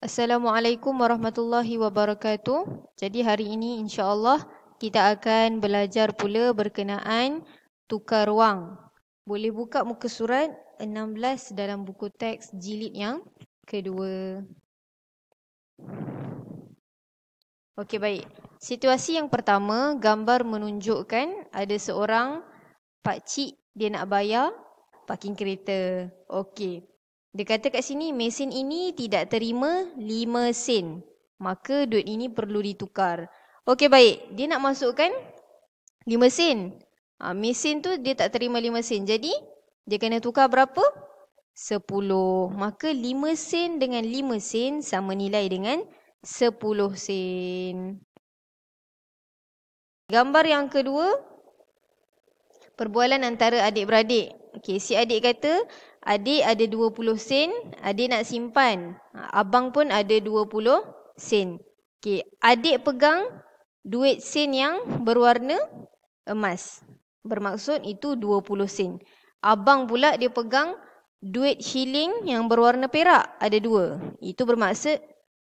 Assalamualaikum warahmatullahi wabarakatuh. Jadi hari ini insya-Allah kita akan belajar pula berkenaan tukar ruang. Boleh buka muka surat 16 dalam buku teks jilid yang kedua. Okey baik. Situasi yang pertama, gambar menunjukkan ada seorang pak cik dia nak bayar parking kereta. Okey. Dia kata kat sini mesin ini tidak terima 5 sen. Maka duit ini perlu ditukar. Okey baik, dia nak masukkan 5 sen. Ha, mesin tu dia tak terima 5 sen. Jadi dia kena tukar berapa? 10. Maka 5 sen dengan 5 sen sama nilai dengan 10 sen. Gambar yang kedua, perbualan antara adik-beradik. Okey, si adik kata, Adik ada 20 sen, adik nak simpan. Abang pun ada 20 sen. Okey, adik pegang duit sen yang berwarna emas. Bermaksud itu 20 sen. Abang pula dia pegang duit shilling yang berwarna perak. Ada dua. Itu bermaksud 10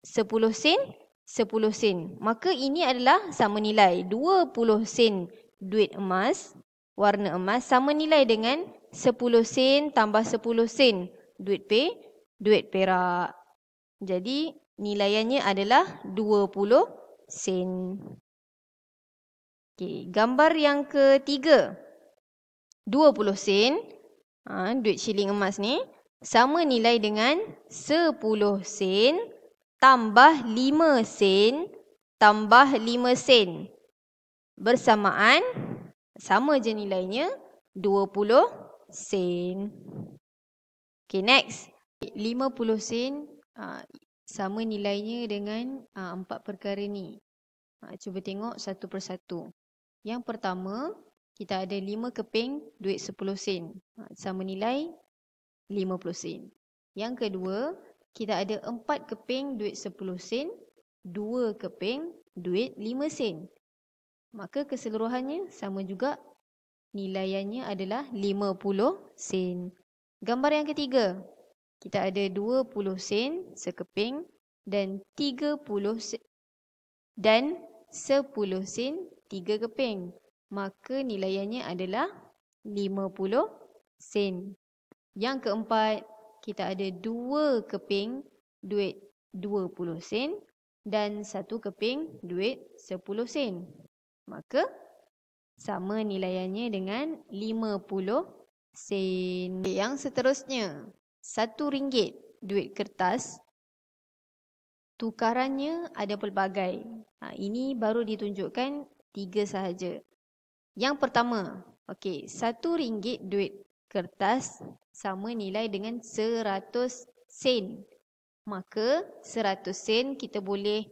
sen, 10 sen. Maka ini adalah sama nilai. 20 sen duit emas, warna emas sama nilai dengan 10 Sepuluh sen tambah sepuluh sen duit pay, duit perak. Jadi nilainya adalah dua puluh sen. Okay, gambar yang ketiga. dua puluh sen, ha, duit shilling emas ni, sama nilai dengan sepuluh sen tambah lima sen tambah lima sen. Bersamaan, sama je nilainya, 20 sen sen. Okay next. 50 sen ah, sama nilainya dengan ah, empat perkara ni. Uh, cuba tengok satu persatu. Yang pertama, kita ada 5 keping duit 10 sen. sama nilai 50 sen. Yang kedua, kita ada 4 keping duit 10 sen. 2 keping duit 5 sen. Maka keseluruhannya sama juga Nilainya adalah 50 sen. Gambar yang ketiga, kita ada 20 sen sekeping dan 30 sen dan 10 sen tiga keping. Maka nilainya adalah 50 sen. Yang keempat, kita ada 2 keping duit 20 sen dan 1 keping duit 10 sen. Maka sama nilainya dengan 50 sen. yang seterusnya, rm ringgit duit kertas tukarannya ada pelbagai. Ha, ini baru ditunjukkan tiga sahaja. Yang pertama, okey, rm ringgit duit kertas sama nilai dengan 100 sen. Maka 100 sen kita boleh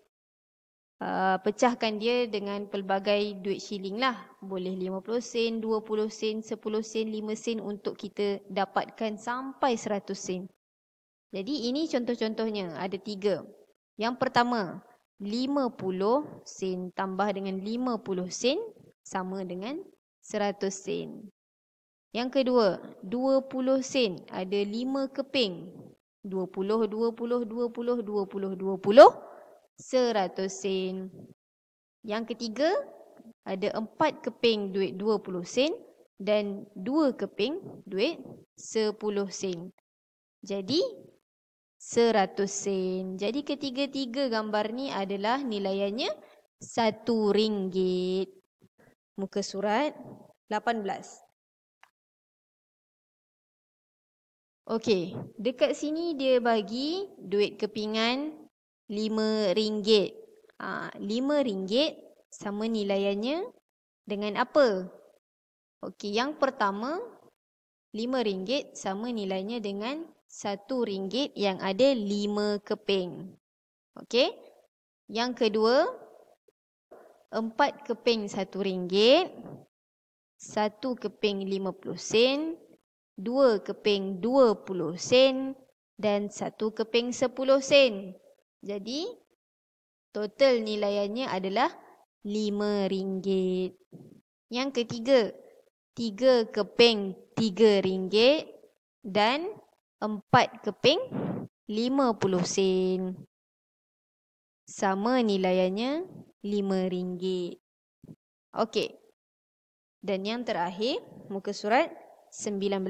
uh, pecahkan dia dengan pelbagai duit shilling lah. Boleh 50 sen, 20 sen, 10 sen, 5 sen untuk kita dapatkan sampai 100 sen. Jadi ini contoh-contohnya ada tiga. Yang pertama 50 sen tambah dengan 50 sen sama dengan 100 sen. Yang kedua 20 sen ada 5 keping. 20, 20, 20, 20, 20, 20, seratus sen. Yang ketiga, ada empat keping duit dua puluh sen dan dua keping duit sepuluh sen. Jadi, seratus sen. Jadi, ketiga-tiga gambar ni adalah nilainya satu ringgit. Muka surat belas. Okey, dekat sini dia bagi duit kepingan RM5. Ha, RM5 sama nilainya dengan apa? Okey, yang pertama RM5 sama nilainya dengan RM1 yang ada 5 keping. Okey. Yang kedua 4 keping RM1, 1 keping 50 sen, 2 keping 20 sen dan 1 keping 10 sen. Jadi total nilainya adalah RM5. Yang ketiga, tiga keping RM3 dan empat keping RM50. Sama nilainya RM5. Okey. Dan yang terakhir, muka surat 19.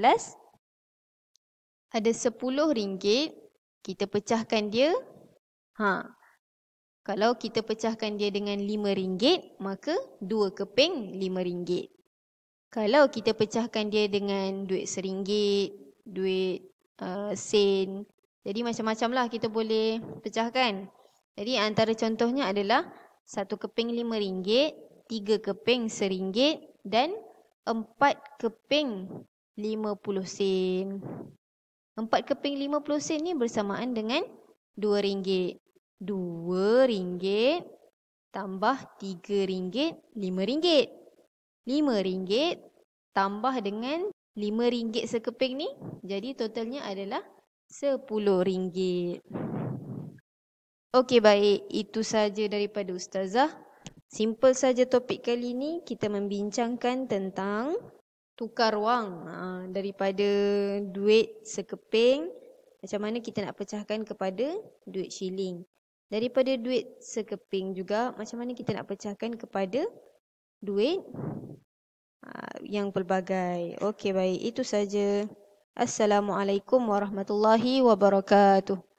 Ada RM10. Kita pecahkan dia Ha. Kalau kita pecahkan dia dengan RM5, maka dua keping RM5. Kalau kita pecahkan dia dengan duit RM1, duit uh, sen. Jadi macam macamlah kita boleh pecahkan. Jadi antara contohnya adalah satu keping RM5, tiga keping RM1 dan empat keping RM50. Empat keping RM50 ni bersamaan dengan RM2. Dua ringgit tambah tiga ringgit lima ringgit lima ringgit tambah dengan lima ringgit sekeping ni. Jadi totalnya adalah sepuluh ringgit. Okey baik, itu saja daripada Ustazah. Simple saja topik kali ini kita membincangkan tentang tukar wang ha, daripada duit sekeping macam mana kita nak pecahkan kepada duit shilling daripada duit sekeping juga macam mana kita nak pecahkan kepada duit ah, yang pelbagai. Okey baik, itu saja. Assalamualaikum warahmatullahi wabarakatuh.